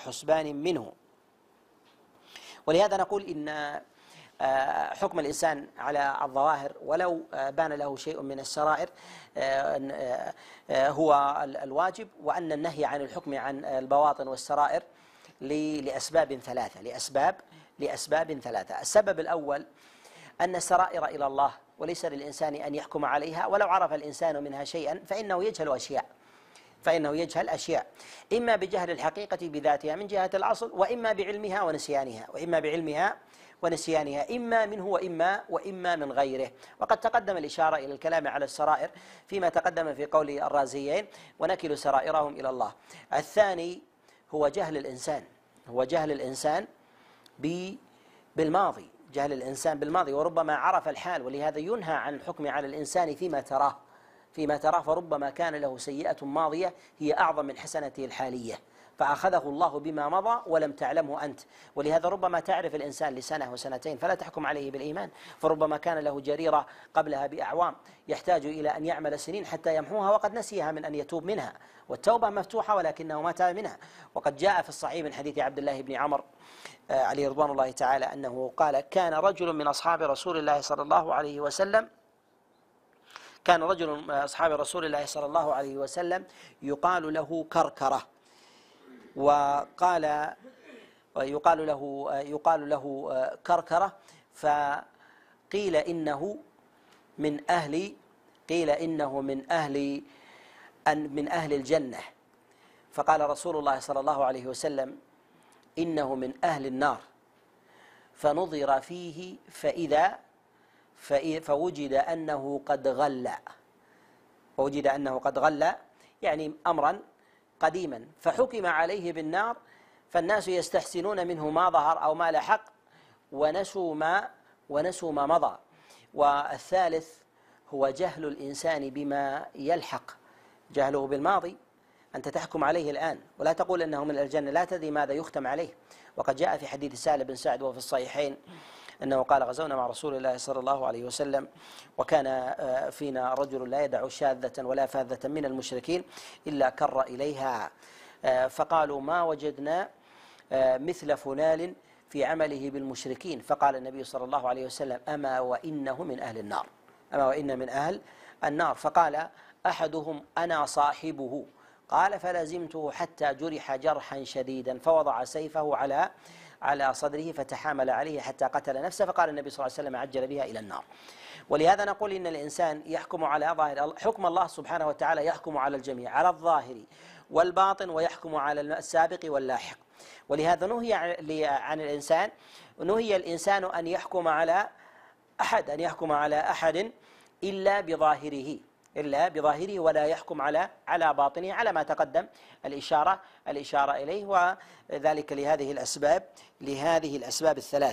حسبان منه ولهذا نقول إن آه، حكم الإنسان على الظواهر ولو آه، بان له شيء من السرائر آه، هو الواجب وأن النهي عن الحكم عن البواطن والسرائر لأسباب ثلاثة لأسباب لأسباب ثلاثة السبب الأول أن السرائر إلى الله وليس للإنسان أن يحكم عليها ولو عرف الإنسان منها شيئا فإنه يجهل أشياء فإنه يجهل أشياء إما بجهل الحقيقة بذاتها من جهة الأصل وإما بعلمها ونسيانها وإما بعلمها ونسيانها إما منه وإما وإما من غيره وقد تقدم الإشارة إلى الكلام على السرائر فيما تقدم في قول الرازيين ونكل سرائرهم إلى الله الثاني هو جهل الإنسان هو جهل الإنسان بالماضي جهل الإنسان بالماضي وربما عرف الحال ولهذا ينهى عن الحكم على الإنسان فيما تراه فيما تراه فربما كان له سيئة ماضية هي أعظم من حسنته الحالية فأخذه الله بما مضى ولم تعلمه أنت ولهذا ربما تعرف الإنسان لسنة وسنتين فلا تحكم عليه بالإيمان فربما كان له جريرة قبلها بأعوام يحتاج إلى أن يعمل سنين حتى يمحوها وقد نسيها من أن يتوب منها والتوبة مفتوحة ولكنه مات منها وقد جاء في الصحيح من حديث عبد الله بن عمر آه، عليه رضوان الله تعالى أنه قال كان رجل من أصحاب رسول الله صلى الله عليه وسلم كان رجل من أصحاب رسول الله صلى الله عليه وسلم يقال له كركرة وقال يقال له يقال له كركرة فقيل إنه من أهل قيل إنه من أهل من أهل الجنة فقال رسول الله صلى الله عليه وسلم إنه من أهل النار فنظر فيه فإذا فوجد أنه قد غلى فوجد أنه قد غلى يعني أمرا قديما فحكم عليه بالنار فالناس يستحسنون منه ما ظهر أو ما لحق ونسوا ما ونسوا ما مضى والثالث هو جهل الإنسان بما يلحق جهله بالماضي أنت تحكم عليه الآن ولا تقول أنه من الجنة لا تدري ماذا يختم عليه وقد جاء في حديث سالم بن سعد وفي الصحيحين أنه قال غزونا مع رسول الله صلى الله عليه وسلم وكان آه، فينا رجل لا يدع شاذة ولا فاذة من المشركين إلا كر إليها آه، فقالوا ما وجدنا آه، مثل فلان في عمله بالمشركين فقال النبي صلى الله عليه وسلم أما وإنه من أهل النار أما وإن من أهل النار فقال أحدهم أنا صاحبه قال فلزمته حتى جرح جرحا شديدا فوضع سيفه على على صدره فتحامل عليه حتى قتل نفسه فقال النبي صلى الله عليه وسلم عجل بها إلى النار ولهذا نقول إن الإنسان يحكم على ظاهر حكم الله سبحانه وتعالى يحكم على الجميع على الظاهر والباطن ويحكم على السابق واللاحق ولهذا نهي عن الإنسان نهي الإنسان أن يحكم على أحد أن يحكم على أحد إلا بظاهره إلا بظاهره ولا يحكم على على باطنه على ما تقدم الإشارة الإشارة إليه وذلك لهذه الأسباب لهذه الأسباب الثلاث